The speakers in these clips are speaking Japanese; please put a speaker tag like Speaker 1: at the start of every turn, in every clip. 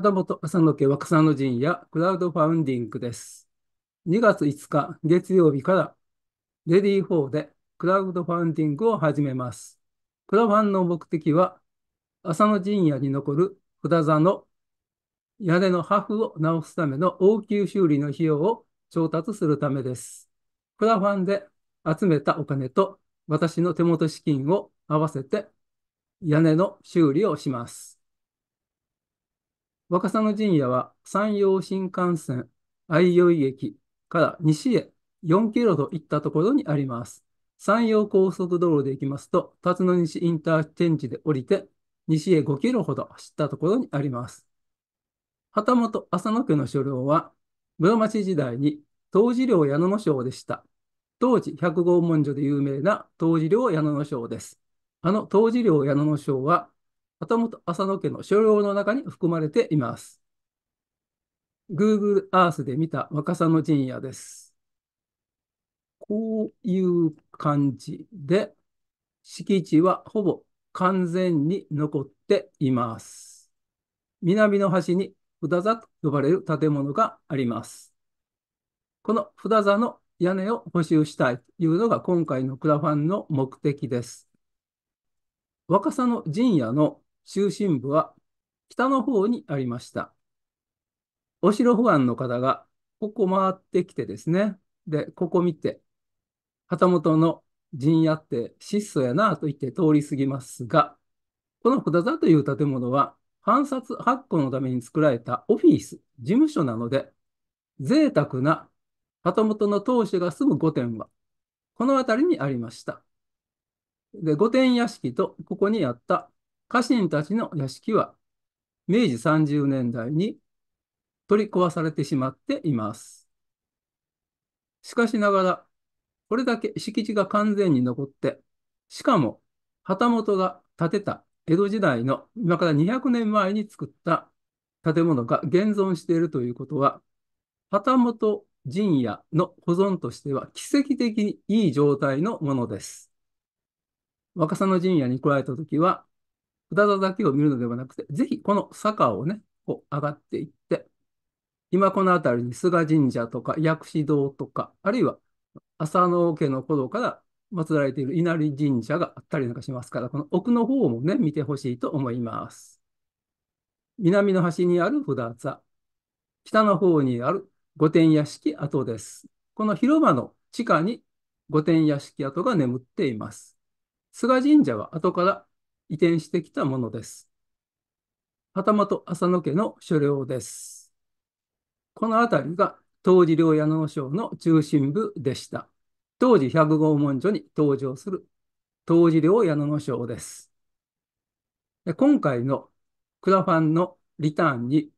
Speaker 1: 旗本浅野家若草の陣やクラウドファウンディングです。2月5日月曜日からレディー4でクラウドファウンディングを始めます。クラファンの目的は浅野陣屋に残る札座の屋根の破風を直すための応急修理の費用を調達するためです。クラファンで集めたお金と私の手元資金を合わせて屋根の修理をします。若狭の陣屋は山陽新幹線相生駅から西へ4キロといったところにあります。山陽高速道路で行きますと、辰野西インターチェンジで降りて、西へ5キロほど走ったところにあります。旗本浅野家の所領は、室町時代に当時領矢野の省でした。当時、百号文書で有名な当時領矢野の省です。あの当時領矢野の省は、旗本浅野家の所領の中に含まれています。Google Earth で見た若狭の陣屋です。こういう感じで、敷地はほぼ完全に残っています。南の端に札座と呼ばれる建物があります。この札座の屋根を補修したいというのが今回のクラファンの目的です。若狭の陣屋の中心部は北の方にありました。お城保安の方が、ここ回ってきてですね、で、ここ見て、旗本の陣屋って質素やなと言って通り過ぎますが、この札座という建物は、藩札発行のために作られたオフィス、事務所なので、贅沢な旗本の当主が住む御殿は、この辺りにありました。で、御殿屋敷とここにあった家臣たちの屋敷は明治30年代に取り壊されてしまっています。しかしながら、これだけ敷地が完全に残って、しかも旗本が建てた江戸時代の今から200年前に作った建物が現存しているということは、旗本陣屋の保存としては奇跡的にいい状態のものです。若狭の陣屋に加えたた時は、札座だけを見るのではなくて、ぜひこの坂をね、こう上がっていって、今この辺りに菅神社とか薬師堂とか、あるいは浅野家の頃から祀られている稲荷神社があったりなんかしますから、この奥の方もね、見てほしいと思います。南の端にある札座、北の方にある御殿屋敷跡です。この広場の地下に御殿屋敷跡が眠っています。菅神社は後から移転してきたものです。旗本浅野家の所領です。この辺りが当時領矢野省の中心部でした。当時百号文書に登場する当時領矢野省です。今回のクラファンのリターンに、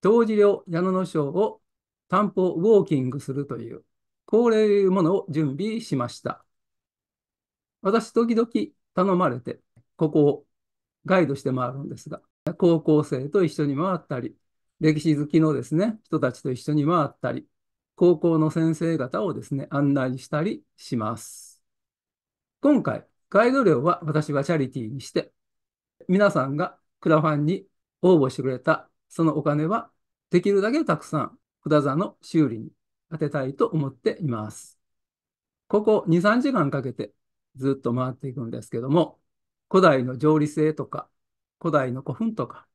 Speaker 1: 当時領矢野省を担保ウォーキングするという恒例ものを準備しました。私時々頼まれてここをガイドして回るんですが、高校生と一緒に回ったり、歴史好きのですね、人たちと一緒に回ったり、高校の先生方をですね、案内したりします。今回、ガイド料は私がチャリティーにして、皆さんがクラファンに応募してくれたそのお金は、できるだけたくさん、クラザの修理に当てたいと思っています。ここ2、3時間かけてずっと回っていくんですけども、古代の上理性とか、古代の古墳とか、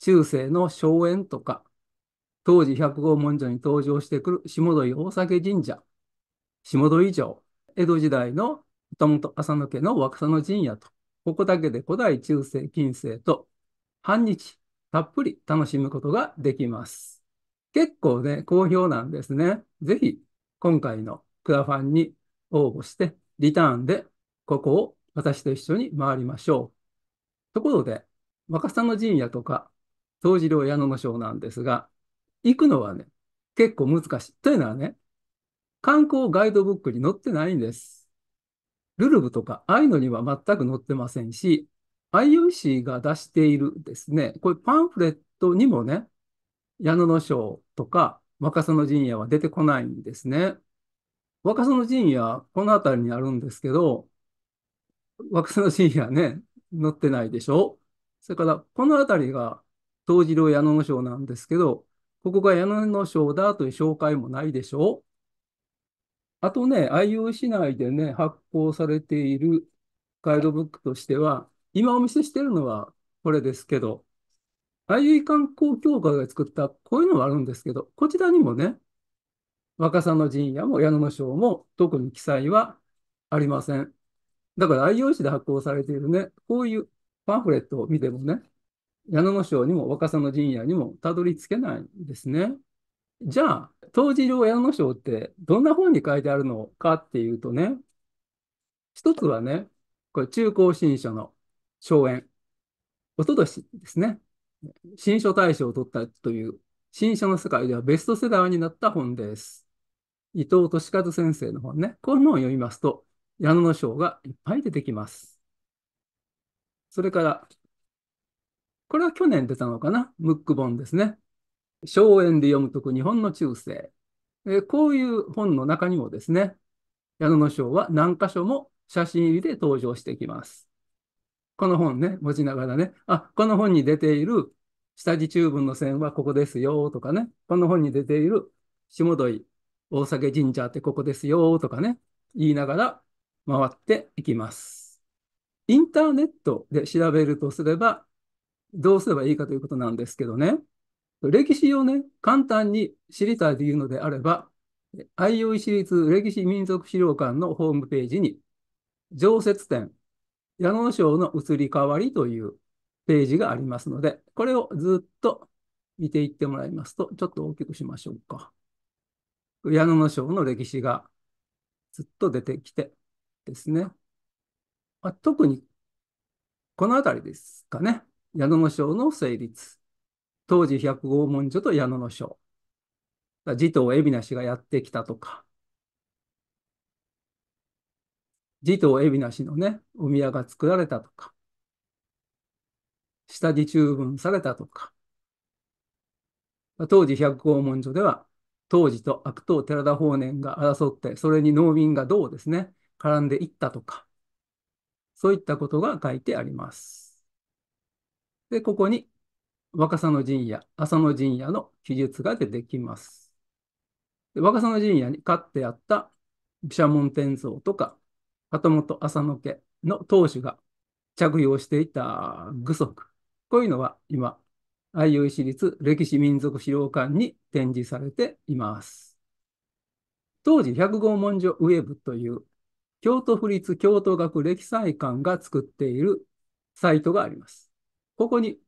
Speaker 1: 中世の荘園とか、当時百号文書に登場してくる下土井大酒神社、下土井城、江戸時代の元本浅野家の若狭の陣屋と、ここだけで古代、中世、近世と、半日たっぷり楽しむことができます。結構ね、好評なんですね。ぜひ、今回のクラファンに応募して、リターンでここを私と一緒に回りましょう。ところで、若狭の陣屋とか、東次郎矢野の章なんですが、行くのはね、結構難しい。というのはね、観光ガイドブックに載ってないんです。ルルブとか、ああいうのには全く載ってませんし、IUC が出しているですね、こういうパンフレットにもね、矢野の章とか、若狭の陣屋は出てこないんですね。若狭の陣屋、この辺りにあるんですけど、惑星の深夜ね、載ってないでしょそれから、この辺りが東次郎矢野の章なんですけど、ここが矢野の章だという紹介もないでしょあとね、IU 市内でね、発行されているガイドブックとしては、今お見せしてるのはこれですけど、IU 観光協会が作ったこういうのもあるんですけど、こちらにもね、若狭の陣屋も矢野の章も特に記載はありません。だから IOC で発行されているね、こういうパンフレットを見てもね、矢野の章にも若狭の陣屋にもたどり着けないんですね。じゃあ、当時上矢野章ってどんな本に書いてあるのかっていうとね、一つはね、これ中高新書の荘園。おととしですね、新書大賞を取ったという、新書の世界ではベストセラーになった本です。伊藤敏和先生の本ね。この本を読みますと、矢野の章がいっぱい出てきます。それから、これは去年出たのかなムック本ですね。荘園で読むとく日本の中世。えこういう本の中にもですね、矢野の章は何箇所も写真入りで登場してきます。この本ね、持ちながらね、あ、この本に出ている下地中文の線はここですよとかね、この本に出ている下土井大酒神社ってここですよとかね、言いながら回っていきます。インターネットで調べるとすれば、どうすればいいかということなんですけどね、歴史をね、簡単に知りたいというのであれば、IOE 市立歴史民族資料館のホームページに、常設展、矢野省の移り変わりというページがありますので、これをずっと見ていってもらいますと、ちょっと大きくしましょうか。矢野省の歴史がずっと出てきて、ですね。まあ、特に、この辺りですかね。矢野の章の成立。当時百号文書と矢野の章。持統海老名氏がやってきたとか。持統海老名氏のね、お宮が作られたとか。下地中文されたとか。当時百号文書では、当時と悪党寺田法然が争って、それに農民がどうですね、絡んでいったとか、そういったことが書いてあります。で、ここに若狭の陣屋、浅野陣屋の記述が出てきます。で若狭の陣屋に飼ってあった毘沙門天像とか、旗本浅野家の当主が着用していた具足、こういうのは今、IU 市立歴史民族資料館に展示されています。当時、百合文書ウェブという京都府立京都学歴祭館が作っているサイトがあります。ここに、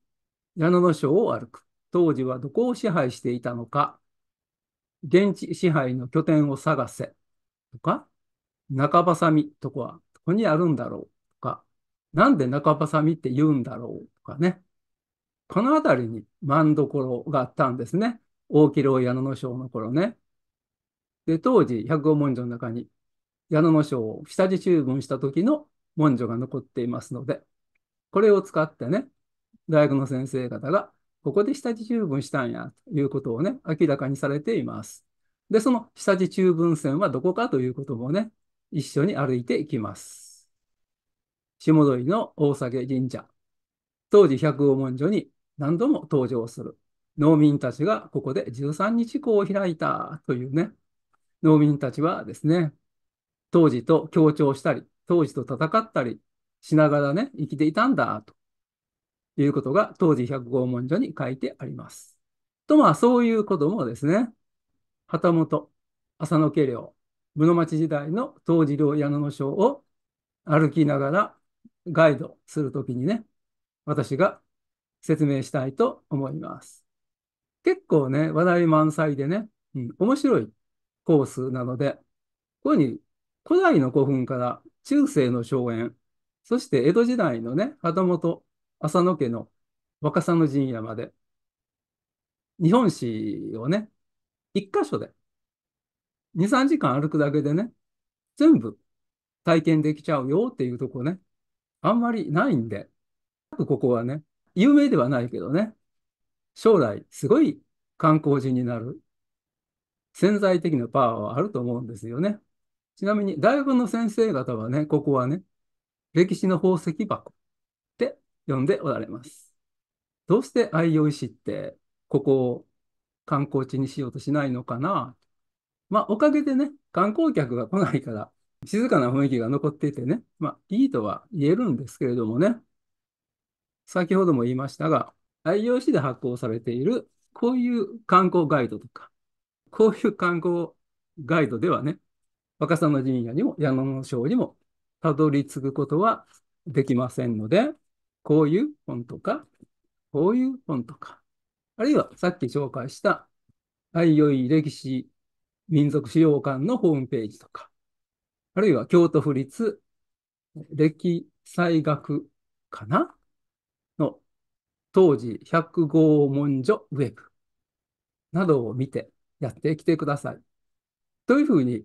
Speaker 1: 矢野の章を歩く。当時はどこを支配していたのか。現地支配の拠点を探せ。とか、中挟みとかは、ここにあるんだろう。とか、なんで中挟みって言うんだろう。とかね。この辺りにころがあったんですね。大木郎矢野の章の頃ね。で、当時、百五文書の中に、矢野の書を下地注文した時の文書が残っていますので、これを使ってね、大学の先生方が、ここで下地注文したんやということをね、明らかにされています。で、その下地中文線はどこかということもね、一緒に歩いていきます。下鳥の大酒神社。当時百王文書に何度も登場する。農民たちがここで13日校を開いたというね、農民たちはですね、当時と協調したり、当時と戦ったりしながらね、生きていたんだ、ということが当時百号文書に書いてあります。と、まあ、そういうこともですね、旗本、浅野家領、室町時代の当時領矢野の章を歩きながらガイドするときにね、私が説明したいと思います。結構ね、話題満載でね、うん、面白いコースなので、こういうふうに古代の古墳から中世の荘園、そして江戸時代のね、旗本、浅野家の若狭の陣屋まで、日本史をね、一箇所で、2、3時間歩くだけでね、全部体験できちゃうよっていうとこね、あんまりないんで、ここはね、有名ではないけどね、将来すごい観光地になる潜在的なパワーはあると思うんですよね。ちなみに、大学の先生方はね、ここはね、歴史の宝石箱って呼んでおられます。どうして愛用石って、ここを観光地にしようとしないのかなまあ、おかげでね、観光客が来ないから、静かな雰囲気が残っていてね、まあ、いいとは言えるんですけれどもね、先ほども言いましたが、IOC で発行されている、こういう観光ガイドとか、こういう観光ガイドではね、若の陣屋にも矢野の省にもたどり着くことはできませんので、こういう本とか、こういう本とか、あるいはさっき紹介した、あいよい歴史民族資料館のホームページとか、あるいは京都府立歴災学かなの当時百合号文書ウェブなどを見てやってきてください。というふうに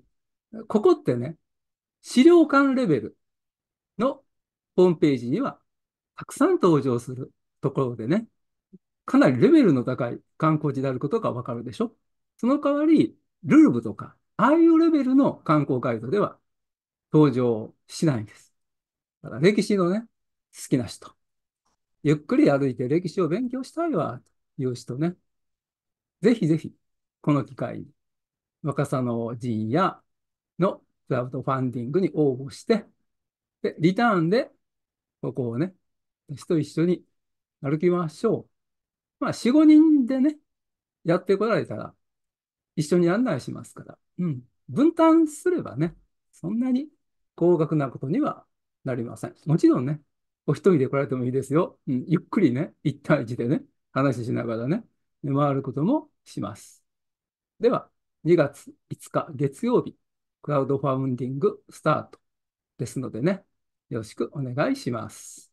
Speaker 1: ここってね、資料館レベルのホームページにはたくさん登場するところでね、かなりレベルの高い観光地であることがわかるでしょその代わり、ルーブとか、ああいうレベルの観光ガイドでは登場しないんです。だから歴史のね、好きな人。ゆっくり歩いて歴史を勉強したいわ、という人ね。ぜひぜひ、この機会に、若狭の寺院やのクラウドファンディングに応募して、で、リターンで、ここをね、私と一緒に歩きましょう。まあ、4、5人でね、やってこられたら、一緒に案内しますから、うん。分担すればね、そんなに高額なことにはなりません。もちろんね、お一人で来られてもいいですよ。うん、ゆっくりね、一対一でね、話しながらね、回ることもします。では、2月5日月曜日、クラウドファウンディングスタートですのでね、よろしくお願いします。